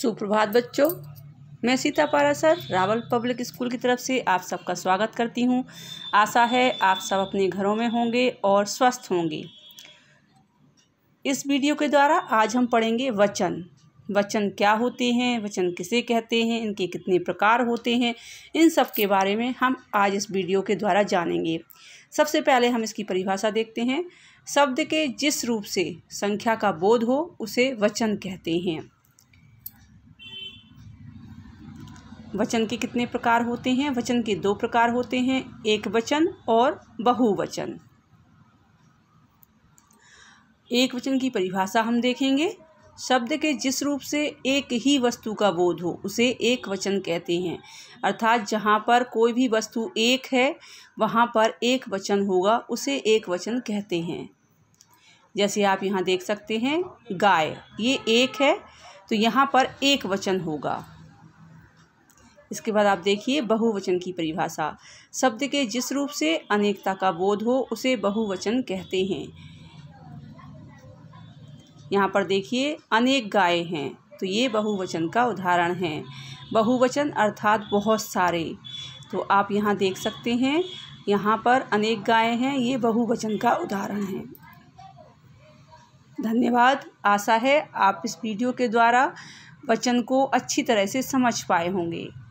सुप्रभात बच्चों मैं सीता पारा सर रावल पब्लिक स्कूल की तरफ से आप सबका स्वागत करती हूं आशा है आप सब अपने घरों में होंगे और स्वस्थ होंगे इस वीडियो के द्वारा आज हम पढ़ेंगे वचन वचन क्या होते हैं वचन किसे कहते हैं इनके कितने प्रकार होते हैं इन सब के बारे में हम आज इस वीडियो के द्वारा जानेंगे सबसे पहले हम इसकी परिभाषा देखते हैं शब्द के जिस रूप से संख्या का बोध हो उसे वचन कहते हैं वचन के कितने प्रकार होते हैं वचन के दो प्रकार होते हैं एक वचन और बहुवचन एक वचन की परिभाषा हम देखेंगे शब्द के जिस रूप से एक ही वस्तु का बोध हो उसे एक वचन कहते हैं अर्थात जहाँ पर कोई भी वस्तु एक है वहाँ पर एक वचन होगा उसे एक वचन कहते हैं जैसे आप यहाँ देख सकते हैं गाय ये एक है तो यहाँ पर एक वचन होगा इसके बाद आप देखिए बहुवचन की परिभाषा शब्द के जिस रूप से अनेकता का बोध हो उसे बहुवचन कहते हैं यहाँ पर देखिए अनेक गाय हैं तो ये बहुवचन का उदाहरण है बहुवचन अर्थात बहुत सारे तो आप यहाँ देख सकते हैं यहाँ पर अनेक गाय हैं ये बहुवचन का उदाहरण है धन्यवाद आशा है आप इस वीडियो के द्वारा वचन को अच्छी तरह से समझ पाए होंगे